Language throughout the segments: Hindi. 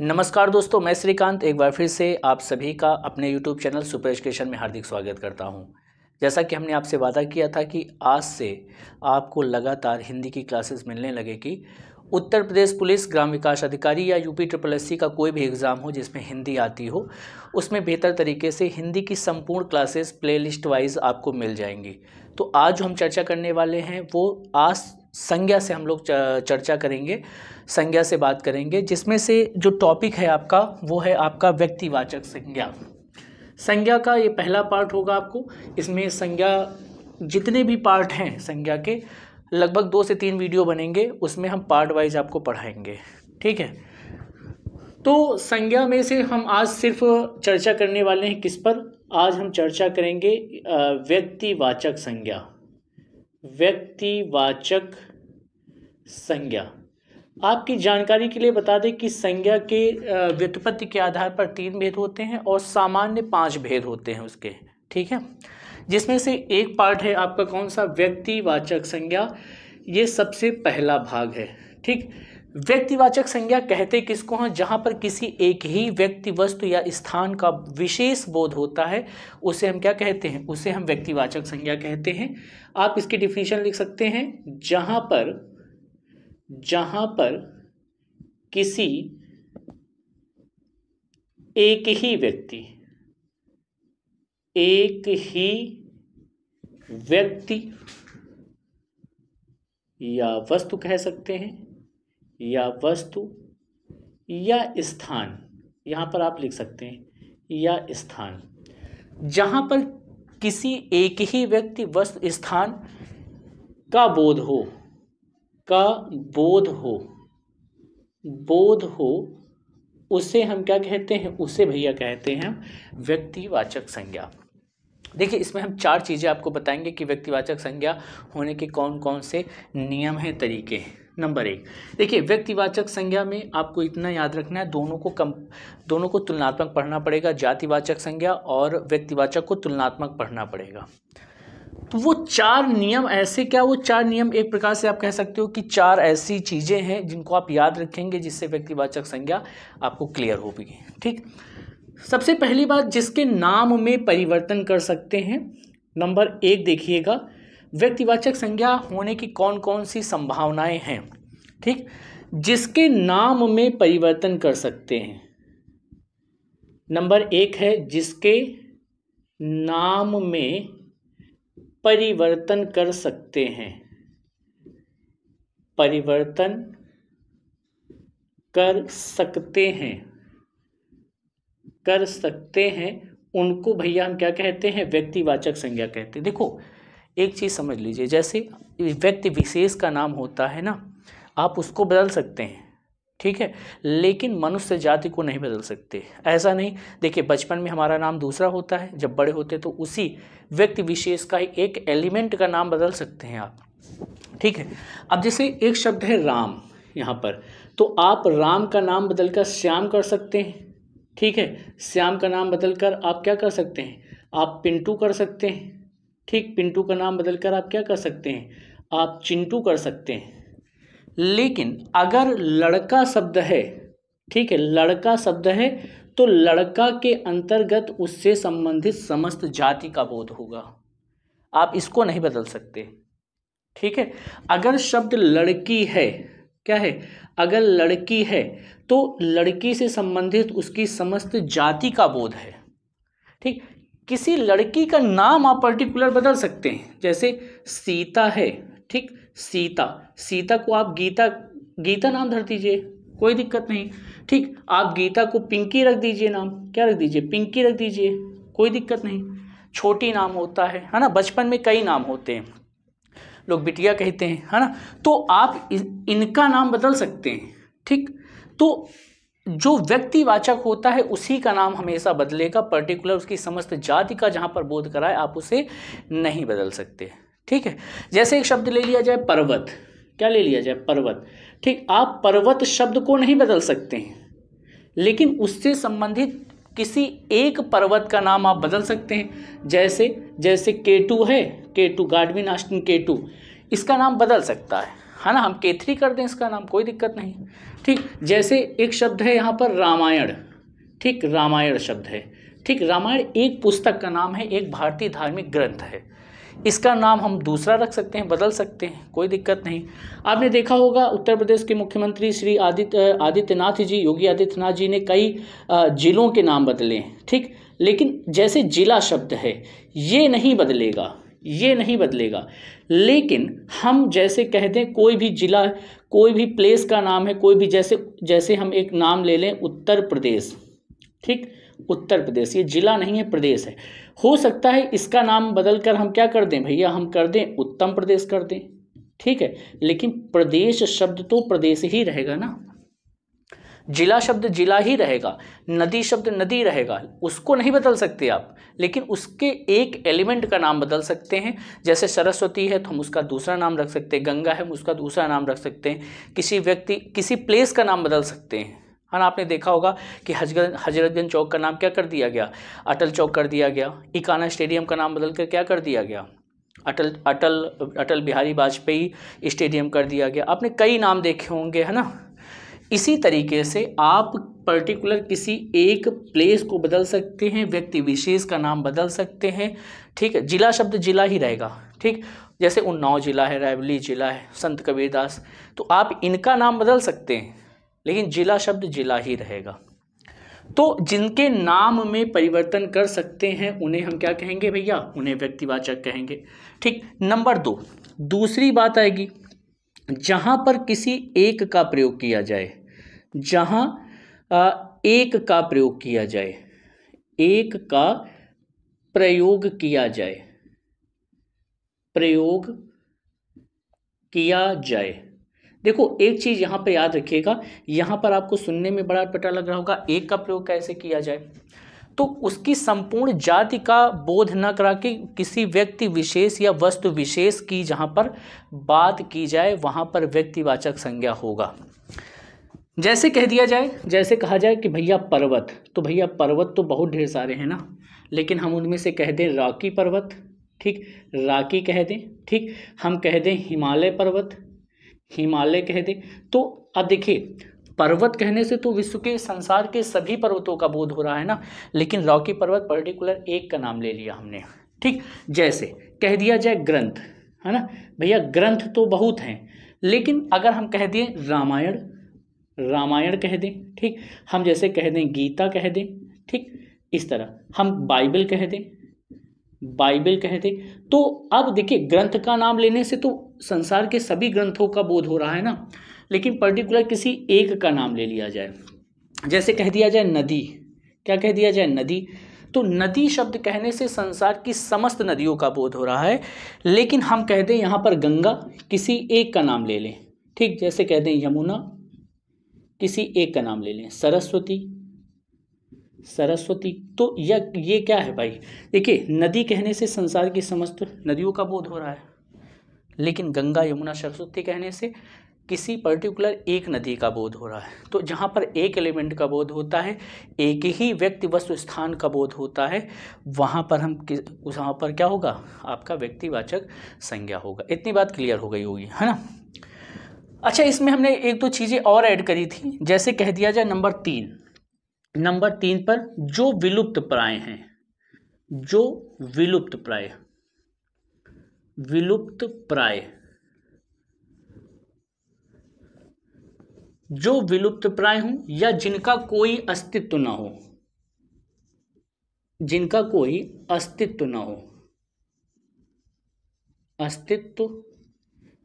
नमस्कार दोस्तों मैं श्रीकांत एक बार फिर से आप सभी का अपने यूट्यूब चैनल सुपर एजुकेशन में हार्दिक स्वागत करता हूं जैसा कि हमने आपसे वादा किया था कि आज से आपको लगातार हिंदी की क्लासेस मिलने लगेगी उत्तर प्रदेश पुलिस ग्राम विकास अधिकारी या यूपी ट्रिपल एस का कोई भी एग्ज़ाम हो जिसमें हिंदी आती हो उसमें बेहतर तरीके से हिंदी की संपूर्ण क्लासेस प्लेलिस्ट वाइज आपको मिल जाएंगी तो आज जो हम चर्चा करने वाले हैं वो आज संज्ञा से हम लोग चर्चा करेंगे संज्ञा से बात करेंगे जिसमें से जो टॉपिक है आपका वो है आपका व्यक्तिवाचक संज्ञा संज्ञा का ये पहला पार्ट होगा आपको इसमें संज्ञा जितने भी पार्ट हैं संज्ञा के लगभग दो से तीन वीडियो बनेंगे उसमें हम पार्ट वाइज आपको पढ़ाएंगे ठीक है तो संज्ञा में से हम आज सिर्फ चर्चा करने वाले हैं किस पर आज हम चर्चा करेंगे व्यक्तिवाचक संज्ञा व्यक्तिवाचक संज्ञा आपकी जानकारी के लिए बता दें कि संज्ञा के व्युत्पत्ति के आधार पर तीन भेद होते हैं और सामान्य पांच भेद होते हैं उसके ठीक है जिसमें से एक पार्ट है आपका कौन सा व्यक्तिवाचक संज्ञा ये सबसे पहला भाग है ठीक व्यक्तिवाचक संज्ञा कहते किसको हैं जहाँ पर किसी एक ही व्यक्ति वस्तु या स्थान का विशेष बोध होता है उसे हम क्या कहते हैं उसे हम व्यक्तिवाचक संज्ञा कहते हैं आप इसकी डिफिनीशन लिख सकते हैं जहाँ पर जहाँ पर किसी एक ही व्यक्ति एक ही व्यक्ति या वस्तु कह सकते हैं या वस्तु या स्थान यहाँ पर आप लिख सकते हैं या स्थान जहां पर किसी एक ही व्यक्ति वस्तु स्थान का बोध हो का बोध हो बोध हो उसे हम क्या कहते हैं उसे भैया कहते हैं व्यक्तिवाचक संज्ञा देखिए इसमें हम चार चीज़ें आपको बताएंगे कि व्यक्तिवाचक संज्ञा होने के कौन कौन से नियम हैं तरीके नंबर एक देखिए व्यक्तिवाचक संज्ञा में आपको इतना याद रखना है दोनों को कम दोनों को तुलनात्मक पढ़ना पड़ेगा जातिवाचक संज्ञा और व्यक्तिवाचक को तुलनात्मक पढ़ना पड़ेगा तो वो चार नियम ऐसे क्या वो चार नियम एक प्रकार से आप कह सकते हो कि चार ऐसी चीज़ें हैं जिनको आप याद रखेंगे जिससे व्यक्तिवाचक संज्ञा आपको क्लियर होगी ठीक सबसे पहली बात जिसके नाम में परिवर्तन कर सकते हैं नंबर एक देखिएगा व्यक्तिवाचक संज्ञा होने की कौन कौन सी संभावनाएं हैं ठीक जिसके नाम में परिवर्तन कर सकते हैं नंबर एक है जिसके नाम में परिवर्तन कर सकते हैं परिवर्तन कर सकते हैं कर सकते हैं उनको भैया हम क्या कहते हैं व्यक्तिवाचक संज्ञा कहते हैं देखो एक चीज़ समझ लीजिए जैसे व्यक्ति विशेष का नाम होता है ना आप उसको बदल सकते हैं ठीक है लेकिन मनुष्य जाति को नहीं बदल सकते ऐसा नहीं देखिए बचपन में हमारा नाम दूसरा होता है जब बड़े होते तो उसी व्यक्ति विशेष का एक एलिमेंट का नाम बदल सकते हैं आप ठीक है अब जैसे एक शब्द है राम यहाँ पर तो आप राम का नाम बदलकर श्याम कर सकते हैं ठीक है श्याम का नाम बदलकर आप क्या कर सकते हैं आप पिंटू कर सकते हैं ठीक पिंटू का नाम बदलकर आप क्या कर सकते हैं आप चिंटू कर सकते हैं लेकिन अगर लड़का शब्द है ठीक है लड़का शब्द है तो लड़का के अंतर्गत उससे संबंधित समस्त जाति का बोध होगा आप इसको नहीं बदल सकते ठीक है अगर शब्द लड़की है क्या है अगर लड़की है तो लड़की से संबंधित उसकी समस्त जाति का बोध है ठीक किसी लड़की का नाम आप पर्टिकुलर बदल सकते हैं जैसे सीता है ठीक सीता सीता को आप गीता गीता नाम धर दीजिए कोई दिक्कत नहीं ठीक आप गीता को पिंकी रख दीजिए नाम क्या रख दीजिए पिंकी रख दीजिए कोई दिक्कत नहीं छोटी नाम होता है है ना बचपन में कई नाम होते हैं लोग बिटिया कहते हैं है ना तो आप इनका नाम बदल सकते हैं ठीक तो जो व्यक्तिवाचक होता है उसी का नाम हमेशा बदलेगा पर्टिकुलर उसकी समस्त जाति का जहाँ पर बोध कराए आप उसे नहीं बदल सकते ठीक है जैसे एक शब्द ले लिया जाए पर्वत क्या ले लिया जाए पर्वत ठीक आप पर्वत शब्द को नहीं बदल सकते हैं लेकिन उससे संबंधित किसी एक पर्वत का नाम आप बदल सकते हैं जैसे जैसे केटू है केटू गाडविन आस्टिन केटू इसका नाम बदल सकता है है ना हम केथरी कर दें इसका नाम कोई दिक्कत नहीं ठीक जैसे एक शब्द है यहाँ पर रामायण ठीक रामायण शब्द है ठीक रामायण एक पुस्तक का नाम है एक भारतीय धार्मिक ग्रंथ है इसका नाम हम दूसरा रख सकते हैं बदल सकते हैं कोई दिक्कत नहीं आपने देखा होगा उत्तर प्रदेश के मुख्यमंत्री श्री आदित्य आदित्यनाथ जी योगी आदित्यनाथ जी ने कई जिलों के नाम बदले हैं ठीक लेकिन जैसे जिला शब्द है ये नहीं बदलेगा ये नहीं बदलेगा लेकिन हम जैसे कह दें कोई भी जिला कोई भी प्लेस का नाम है कोई भी जैसे जैसे हम एक नाम ले लें उत्तर प्रदेश ठीक उत्तर प्रदेश ये जिला नहीं है प्रदेश है हो सकता है इसका नाम बदल कर हम क्या कर दें भैया हम कर दें उत्तम प्रदेश कर दें ठीक है लेकिन प्रदेश शब्द तो प्रदेश ही रहेगा ना जिला शब्द जिला ही रहेगा नदी शब्द नदी रहेगा उसको नहीं बदल सकते आप लेकिन उसके एक एलिमेंट का नाम बदल सकते हैं जैसे सरस्वती है तो हम उसका दूसरा नाम रख सकते हैं गंगा है हम उसका दूसरा नाम रख सकते हैं किसी व्यक्ति किसी प्लेस का नाम बदल सकते हैं और हाँ, आपने देखा होगा कि हजगंज हजरतगंज चौक का नाम क्या कर दिया गया अटल चौक कर दिया गया इकाना स्टेडियम का नाम बदल कर क्या कर दिया गया अटल अटल अटल बिहारी वाजपेयी स्टेडियम कर दिया गया आपने कई नाम देखे होंगे है ना इसी तरीके से आप पर्टिकुलर किसी एक प्लेस को बदल सकते हैं व्यक्ति विशेष का नाम बदल सकते हैं ठीक है जिला शब्द जिला ही रहेगा ठीक जैसे उन्नाव जिला है रायबली जिला है संत कबीरदास तो आप इनका नाम बदल सकते हैं लेकिन जिला शब्द जिला ही रहेगा तो जिनके नाम में परिवर्तन कर सकते हैं उन्हें हम क्या कहेंगे भैया उन्हें व्यक्तिवाचक कहेंगे ठीक नंबर दो दूसरी बात आएगी जहां पर किसी एक का प्रयोग किया जाए जहां एक का प्रयोग किया जाए एक का प्रयोग किया जाए प्रयोग किया जाए देखो एक चीज़ यहाँ पर याद रखिएगा यहाँ पर आपको सुनने में बड़ा अटपटा लग रहा होगा एक का प्रयोग कैसे किया जाए तो उसकी संपूर्ण जाति का बोध न करा के किसी व्यक्ति विशेष या वस्तु विशेष की जहाँ पर बात की जाए वहाँ पर व्यक्तिवाचक संज्ञा होगा जैसे कह दिया जाए जैसे कहा जाए कि भैया पर्वत तो भैया पर्वत तो बहुत ढेर सारे हैं ना लेकिन हम उनमें से कह दें राकी पर्वत ठीक राकी कह दें ठीक हम कह दें हिमालय पर्वत हिमालय कह दें तो अब देखिए पर्वत कहने से तो विश्व के संसार के सभी पर्वतों का बोध हो रहा है ना लेकिन रॉकी पर्वत पर्टिकुलर एक का नाम ले लिया हमने ठीक जैसे कह दिया जाए ग्रंथ है ना भैया ग्रंथ तो बहुत हैं लेकिन अगर हम कह दें रामायण रामायण कह दें ठीक हम जैसे कह दें गीता कह दें ठीक इस तरह हम बाइबल कह दें बाइबल कह दें तो अब देखिए ग्रंथ का नाम लेने से तो संसार के सभी ग्रंथों का बोध हो रहा है ना लेकिन पर्टिकुलर किसी एक का नाम ले लिया जाए जैसे कह दिया जाए नदी क्या कह दिया जाए नदी तो नदी शब्द कहने से संसार की समस्त नदियों का बोध हो रहा है लेकिन हम कह दें यहाँ पर गंगा किसी एक का नाम ले लें ठीक जैसे कह दें यमुना किसी एक का नाम ले लें सरस्वती सरस्वती तो यह ये क्या है भाई देखिए नदी कहने से संसार की समस्त नदियों का बोध हो रहा है लेकिन गंगा यमुना सरस्वती कहने से किसी पर्टिकुलर एक नदी का बोध हो रहा है तो जहाँ पर एक एलिमेंट का बोध होता है एक ही व्यक्ति वस्तु स्थान का बोध होता है वहाँ पर हम किस वहाँ पर क्या होगा आपका व्यक्तिवाचक संज्ञा होगा इतनी बात क्लियर हो गई होगी है ना अच्छा इसमें हमने एक दो तो चीज़ें और ऐड करी थी जैसे कह दिया जाए नंबर तीन नंबर तीन पर जो विलुप्त प्राय हैं जो विलुप्त प्राय विलुप्त प्राय जो विलुप्त प्राय हो या जिनका कोई अस्तित्व ना हो जिनका कोई अस्तित्व ना हो अस्तित्व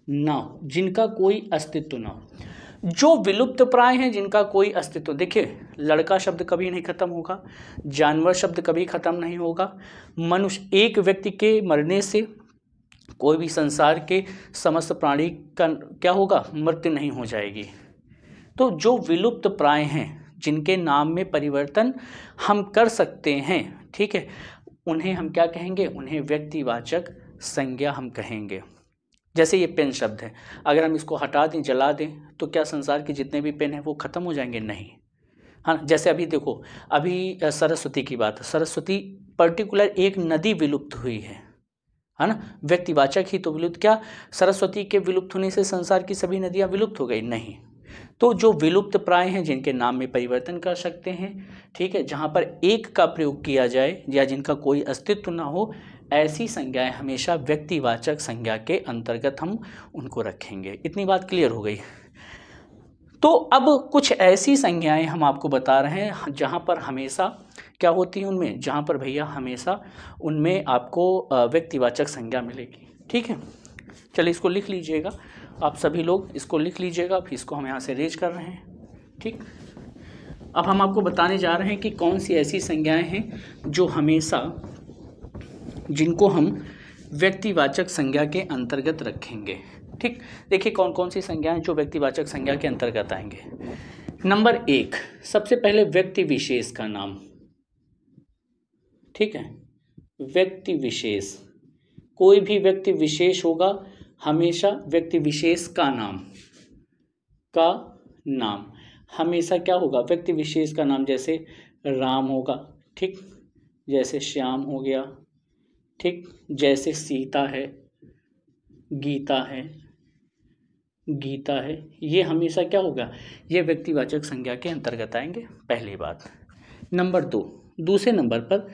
ना हो जिनका कोई अस्तित्व ना हो जो विलुप्त प्राय हैं जिनका कोई अस्तित्व देखिए लड़का शब्द कभी नहीं खत्म होगा जानवर शब्द कभी खत्म नहीं होगा मनुष्य एक व्यक्ति के मरने से कोई भी संसार के समस्त प्राणी का क्या होगा मृत्यु नहीं हो जाएगी तो जो विलुप्त प्राय हैं जिनके नाम में परिवर्तन हम कर सकते हैं ठीक है उन्हें हम क्या कहेंगे उन्हें व्यक्तिवाचक संज्ञा हम कहेंगे जैसे ये पेन शब्द है अगर हम इसको हटा दें जला दें तो क्या संसार के जितने भी पेन हैं वो ख़त्म हो जाएंगे नहीं हाँ जैसे अभी देखो अभी सरस्वती की बात सरस्वती पर्टिकुलर एक नदी विलुप्त हुई है है ना व्यक्तिवाचक ही तो विलुप्त क्या सरस्वती के विलुप्त होने से संसार की सभी नदियाँ विलुप्त हो गई नहीं तो जो विलुप्त प्राय हैं जिनके नाम में परिवर्तन कर सकते हैं ठीक है जहाँ पर एक का प्रयोग किया जाए या जिनका कोई अस्तित्व ना हो ऐसी संज्ञाएं हमेशा व्यक्तिवाचक संज्ञा के अंतर्गत हम उनको रखेंगे इतनी बात क्लियर हो गई तो अब कुछ ऐसी संज्ञाएं हम आपको बता रहे हैं जहाँ पर हमेशा क्या होती हैं उनमें जहाँ पर भैया हमेशा उनमें आपको व्यक्तिवाचक संज्ञा मिलेगी ठीक है चलिए इसको लिख लीजिएगा आप सभी लोग इसको लिख लीजिएगा फिर इसको हम यहाँ से रेज कर रहे हैं ठीक अब हम आपको बताने जा रहे हैं कि कौन सी ऐसी संज्ञाएं हैं जो हमेशा जिनको हम व्यक्तिवाचक संज्ञा के अंतर्गत रखेंगे ठीक देखिए कौन कौन सी संज्ञाएं जो व्यक्तिवाचक संज्ञा के अंतर्गत आएंगे नंबर एक सबसे पहले व्यक्ति विशेष का नाम ठीक है व्यक्ति विशेष कोई भी व्यक्ति विशेष होगा हमेशा व्यक्ति विशेष का नाम का नाम हमेशा क्या होगा व्यक्ति विशेष का नाम जैसे राम होगा ठीक जैसे श्याम हो गया ठीक जैसे सीता है गीता है गीता है ये हमेशा क्या होगा ये व्यक्तिवाचक संज्ञा के अंतर्गत आएंगे पहली बात नंबर दो दूसरे नंबर पर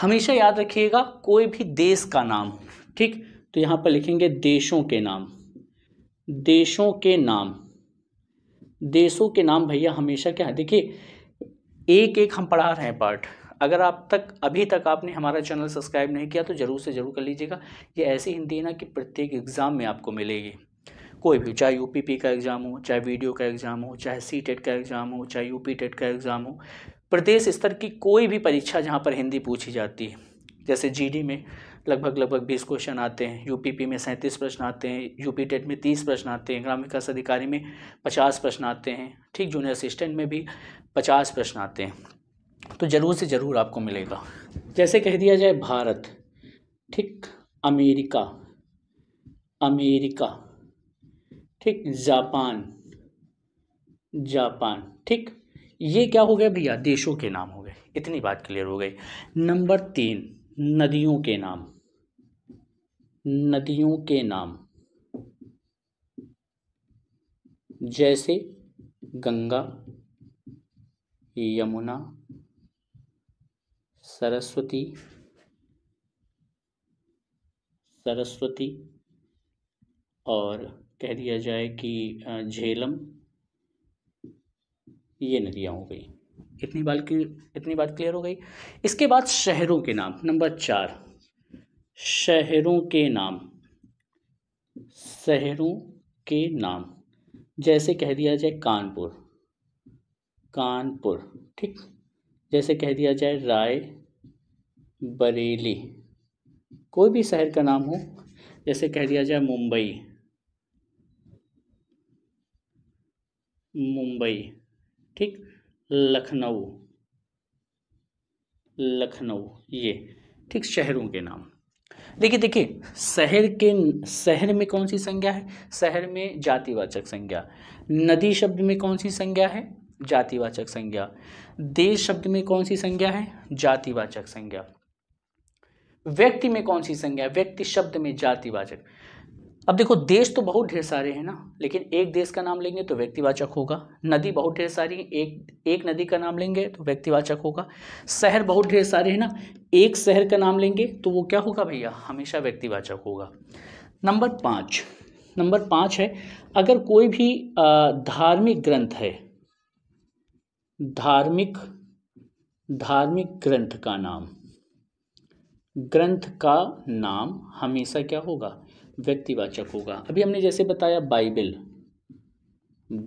हमेशा याद रखिएगा कोई भी देश का नाम ठीक तो यहाँ पर लिखेंगे देशों के नाम देशों के नाम देशों के नाम भैया हमेशा क्या है देखिए एक एक हम पढ़ा रहे हैं पार्ट अगर आप तक अभी तक आपने हमारा चैनल सब्सक्राइब नहीं किया तो ज़रूर से ज़रूर कर लीजिएगा ये ऐसी हिंदी है ना कि प्रत्येक एग्ज़ाम में आपको मिलेगी कोई भी चाहे यूपीपी का एग्ज़ाम हो चाहे वीडियो का एग्ज़ाम हो चाहे सी टेट का एग्ज़ाम हो चाहे यूपी टेट का एग्ज़ाम हो प्रदेश स्तर की कोई भी परीक्षा जहाँ पर हिंदी पूछी जाती है जैसे जी में लगभग लगभग बीस क्वेश्चन आते हैं यूपीपी में सैंतीस प्रश्न आते हैं यूपी टेट में तीस प्रश्न आते हैं ग्राम विकास अधिकारी में पचास प्रश्न आते हैं ठीक जूनियर असिस्टेंट में भी पचास प्रश्न आते हैं तो ज़रूर से ज़रूर आपको मिलेगा जैसे कह दिया जाए भारत ठीक अमेरिका अमेरिका ठीक जापान जापान ठीक ये क्या हो गया भैया देशों के नाम हो गए इतनी बात क्लियर हो गई नंबर तीन नदियों के नाम नदियों के नाम जैसे गंगा यमुना सरस्वती सरस्वती और कह दिया जाए कि झेलम ये नदियाँ हो गई इतनी बात इतनी बात क्लियर हो गई इसके बाद शहरों के नाम नंबर चार शहरों के नाम शहरों के नाम जैसे कह दिया जाए कानपुर कानपुर ठीक जैसे कह दिया जाए राय बरेली कोई भी शहर का नाम हो जैसे कह दिया जाए मुंबई मुंबई ठीक लखनऊ लखनऊ ये ठीक शहरों के नाम देखिए देखिए शहर के शहर में कौन सी संज्ञा है शहर में जातिवाचक संज्ञा नदी शब्द में कौन सी संज्ञा है जातिवाचक संज्ञा देश शब्द में कौन सी संज्ञा है जातिवाचक संज्ञा व्यक्ति में कौन सी संज्ञा व्यक्ति शब्द में जातिवाचक अब देखो देश तो बहुत ढेर सारे हैं ना लेकिन एक देश का नाम लेंगे तो व्यक्तिवाचक होगा नदी बहुत ढेर सारी है एक एक नदी का नाम लेंगे तो व्यक्तिवाचक होगा शहर बहुत ढेर सारे हैं ना एक शहर का नाम लेंगे तो वो क्या होगा भैया हमेशा व्यक्तिवाचक होगा नंबर पाँच नंबर पाँच है अगर कोई भी धार्मिक ग्रंथ है धार्मिक धार्मिक ग्रंथ का नाम ग्रंथ का नाम हमेशा क्या होगा व्यक्तिवाचक होगा अभी हमने जैसे बताया बाइबिल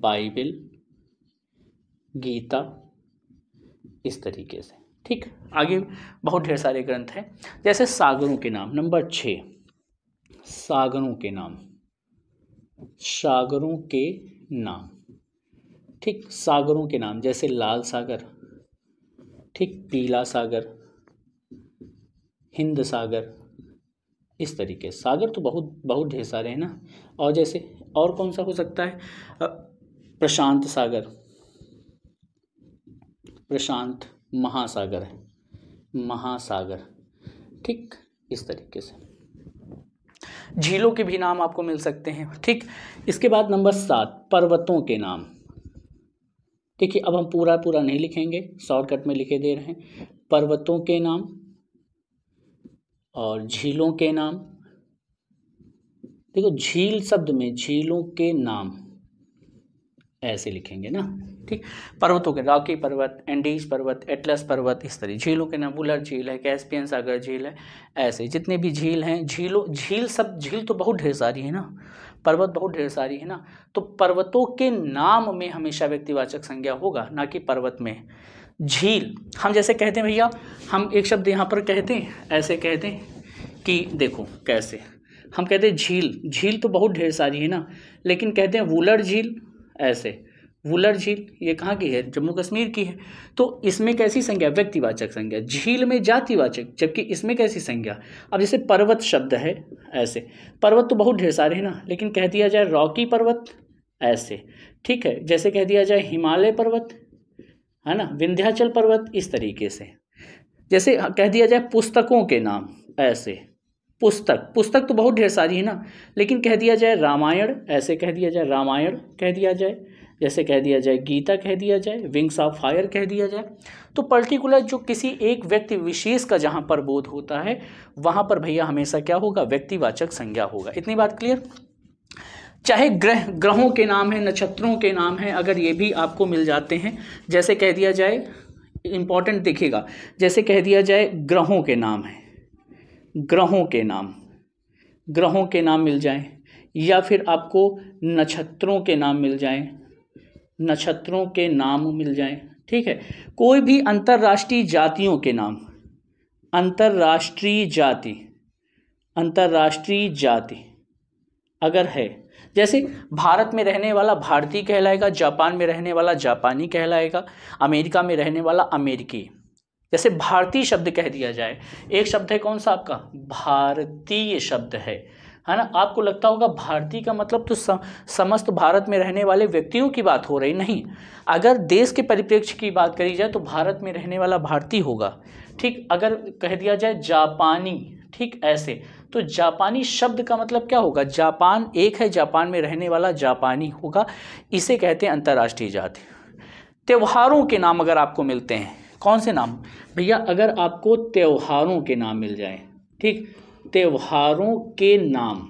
बाइबिल गीता इस तरीके से ठीक आगे बहुत ढेर सारे ग्रंथ हैं जैसे सागरों के नाम नंबर छ सागरों के नाम सागरों के नाम ठीक सागरों के नाम जैसे लाल सागर ठीक पीला सागर हिंद सागर इस तरीके सागर तो बहुत बहुत ढेर सारे हैं ना और जैसे और कौन सा हो सकता है प्रशांत सागर प्रशांत महासागर है महासागर ठीक इस तरीके से झीलों के भी नाम आपको मिल सकते हैं ठीक इसके बाद नंबर सात पर्वतों के नाम देखिए अब हम पूरा पूरा नहीं लिखेंगे शॉर्टकट में लिखे दे रहे हैं पर्वतों के नाम और झीलों के नाम देखो झील शब्द में झीलों के नाम ऐसे लिखेंगे ना ठीक पर्वतों के रॉकी पर्वत एंडीज पर्वत एटलस पर्वत इस तरह झीलों के नाम बुलर झील है कैस्पियन सागर झील है ऐसे जितने भी झील हैं झीलों झील सब झील तो बहुत ढेर सारी है ना पर्वत बहुत ढेर सारी है ना तो पर्वतों के नाम में हमेशा व्यक्तिवाचक संज्ञा होगा ना कि पर्वत में झील हम जैसे कहते हैं भैया हम एक शब्द यहाँ पर कहते हैं ऐसे कहते हैं कि देखो कैसे हम कहते हैं झील झील तो बहुत ढेर सारी है ना लेकिन कहते हैं वुलर झील ऐसे वुलर झील ये कहाँ की है जम्मू कश्मीर की है तो इसमें कैसी संज्ञा व्यक्तिवाचक संज्ञा झील में जातिवाचक जबकि इसमें कैसी संज्ञा अब जैसे पर्वत शब्द है ऐसे पर्वत तो बहुत ढेर सारे हैं ना लेकिन कह दिया जाए रॉकी पर्वत ऐसे ठीक है जैसे कह दिया जाए हिमालय पर्वत है ना विंध्याचल पर्वत इस तरीके से जैसे कह दिया जाए पुस्तकों के नाम ऐसे पुस्तक पुस्तक तो बहुत ढेर सारी है ना लेकिन कह दिया जाए रामायण ऐसे कह दिया जाए रामायण कह दिया जाए जैसे कह दिया जाए गीता कह दिया जाए विंग्स ऑफ फायर कह दिया जाए तो पर्टिकुलर जो किसी एक व्यक्ति विशेष का जहाँ पर बोध होता है वहाँ पर भैया हमेशा क्या होगा व्यक्तिवाचक संज्ञा होगा इतनी बात क्लियर चाहे ग्रह ग्रहों के नाम हैं नक्षत्रों के नाम हैं अगर ये भी आपको मिल जाते हैं जैसे कह दिया जाए इम्पॉर्टेंट दिखेगा जैसे कह दिया जाए ग्रहों के नाम हैं ग्रहों के नाम ग्रहों के नाम मिल जाएं या फिर आपको नक्षत्रों के नाम मिल जाएं नक्षत्रों के नाम मिल जाएं ठीक है कोई भी अंतर्राष्ट्रीय जातियों के नाम अंतर्राष्ट्रीय जाति अंतर्राष्ट्रीय जाति अगर है जैसे भारत में रहने वाला भारतीय कहलाएगा जापान में रहने वाला जापानी कहलाएगा अमेरिका में रहने वाला अमेरिकी जैसे भारतीय शब्द कह दिया जाए एक शब्द है कौन सा आपका भारतीय शब्द है है ना आपको लगता होगा भारतीय का मतलब तो समस्त भारत में रहने वाले व्यक्तियों की बात हो रही नहीं अगर देश के परिप्रेक्ष्य की बात करी जाए तो भारत में रहने वाला भारतीय होगा ठीक अगर कह दिया जाए जापानी ठीक ऐसे तो जापानी शब्द का मतलब क्या होगा जापान एक है जापान में रहने वाला जापानी होगा इसे कहते हैं अंतर्राष्ट्रीय जाति त्यौहारों के नाम अगर आपको मिलते हैं कौन से नाम भैया अगर आपको त्यौहारों के नाम मिल जाए ठीक त्यौहारों के नाम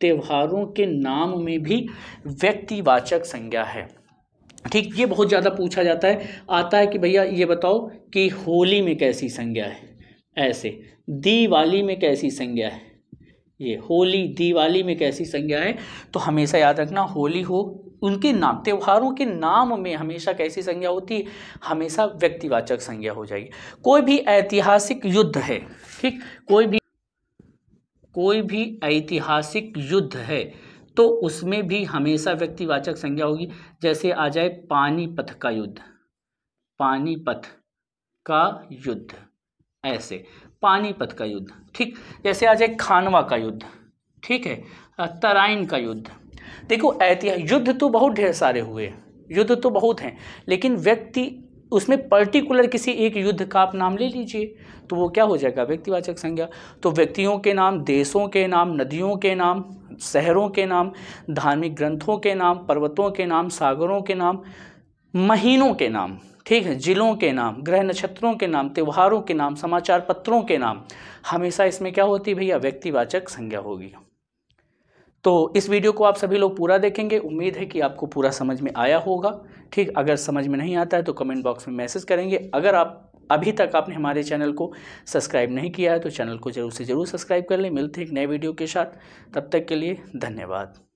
त्योहारों के नाम में भी व्यक्तिवाचक संज्ञा है ठीक ये बहुत ज़्यादा पूछा जाता है आता है कि भैया ये बताओ कि होली में कैसी संज्ञा है ऐसे दिवाली में कैसी संज्ञा है ये होली दिवाली में कैसी संज्ञा है तो हमेशा याद रखना होली हो उनके नाम त्योहारों के नाम में हमेशा कैसी संज्ञा होती है हमेशा व्यक्तिवाचक संज्ञा हो जाएगी कोई भी ऐतिहासिक युद्ध है ठीक कोई भी कोई भी ऐतिहासिक युद्ध है तो उसमें भी हमेशा व्यक्तिवाचक संज्ञा होगी जैसे आ जाए पानीपथ का युद्ध पानीपथ का युद्ध ऐसे पानीपत का युद्ध ठीक जैसे आ जाए खानवा का युद्ध ठीक है तराइन का युद्ध देखो ऐतिहासिक युद्ध तो बहुत ढेर सारे हुए युद्ध तो बहुत हैं लेकिन व्यक्ति उसमें पर्टिकुलर किसी एक युद्ध का आप नाम ले लीजिए तो वो क्या हो जाएगा व्यक्तिवाचक संज्ञा तो व्यक्तियों के नाम देशों के नाम नदियों के नाम शहरों के नाम धार्मिक ग्रंथों के नाम पर्वतों के नाम सागरों के नाम महीनों के नाम ठीक है जिलों के नाम ग्रह नक्षत्रों के नाम त्योहारों के नाम समाचार पत्रों के नाम हमेशा इसमें क्या होती है भैया व्यक्तिवाचक संज्ञा होगी तो इस वीडियो को आप सभी लोग पूरा देखेंगे उम्मीद है कि आपको पूरा समझ में आया होगा ठीक अगर समझ में नहीं आता है तो कमेंट बॉक्स में मैसेज करेंगे अगर आप अभी तक आपने हमारे चैनल को सब्सक्राइब नहीं किया है तो चैनल को ज़रूर से ज़रूर सब्सक्राइब कर लें मिलते हैं एक नए वीडियो के साथ तब तक के लिए धन्यवाद